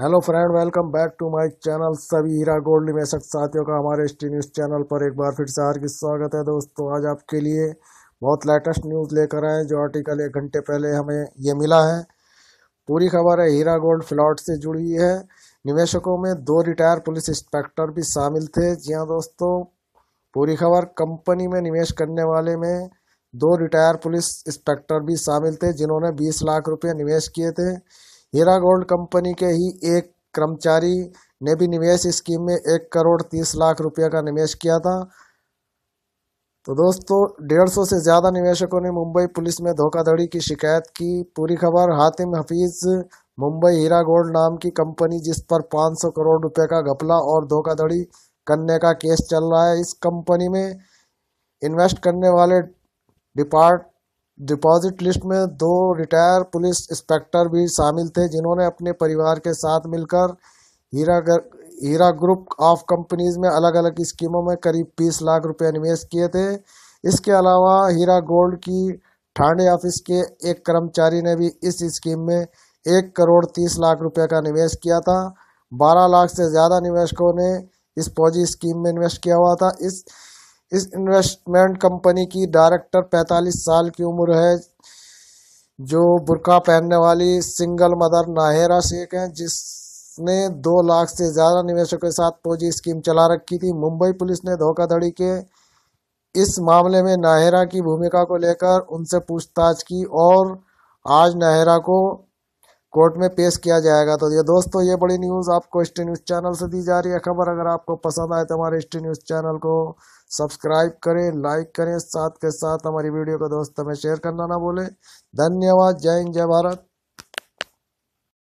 hello friend welcome back to my channel सभी Heera gold निवेशक साथियों का हमारे एस न्यूज़ चैनल पर एक बार फिर से की स्वागत है दोस्तों आज आपके लिए बहुत लेटेस्ट न्यूज़ लेकर आए जो आर्टिकल एक घंटे पहले हमें ये मिला है पूरी खबर है हीरा गोल्ड फ्लॉट से जुड़ी है निवेशकों में दो रिटायर पुलिस इंस्पेक्टर भी शामिल थे जी हाँ दोस्तों पूरी खबर कंपनी में निवेश करने वाले में दो रिटायर पुलिस इंस्पेक्टर भी शामिल थे जिन्होंने बीस लाख रुपये निवेश किए थे हीरा गोल्ड कंपनी के ही एक कर्मचारी ने भी निवेश स्कीम में एक करोड़ तीस लाख रुपये का निवेश किया था तो दोस्तों डेढ़ सौ से ज़्यादा निवेशकों ने मुंबई पुलिस में धोखाधड़ी की शिकायत की पूरी खबर हातिम हफीज़ मुंबई हीरा गोल्ड नाम की कंपनी जिस पर 500 करोड़ रुपए का घपला और धोखाधड़ी करने का केस चल रहा है इस कंपनी में इन्वेस्ट करने वाले डिपार्ट डिपॉजिट लिस्ट में दो रिटायर पुलिस इंस्पेक्टर भी शामिल थे जिन्होंने अपने परिवार के साथ मिलकर Heera Heera group of companies में अलग अलग स्कीमों में करीब बीस लाख रुपए निवेश किए थे इसके अलावा हीरा गोल्ड की ठाणे ऑफिस के एक कर्मचारी ने भी इस स्कीम में एक करोड़ तीस लाख रुपये का निवेश किया था बारह लाख से ज़्यादा निवेशकों ने इस फौजी स्कीम में इन्वेस्ट किया हुआ था इस इस इन्वेस्टमेंट कंपनी की डायरेक्टर 45 साल की उम्र है जो बुरका पहनने वाली सिंगल मदर नाहरा शेख हैं जिसने दो लाख से ज़्यादा निवेशकों के साथ पूंजी स्कीम चला रखी थी मुंबई पुलिस ने धोखाधड़ी के इस मामले में नाहरा की भूमिका को लेकर उनसे पूछताछ की और आज नाहरा को कोर्ट में पेश किया जाएगा तो ये दोस्तों ये बड़ी न्यूज़ आपको स्टे न्यूज़ चैनल से दी जा रही है खबर अगर आपको पसंद आए तो हमारे स्टे न्यूज़ चैनल को सब्सक्राइब करें लाइक करें साथ के साथ हमारी वीडियो को दोस्तों में शेयर करना ना भूलें धन्यवाद जय हिंद जय भारत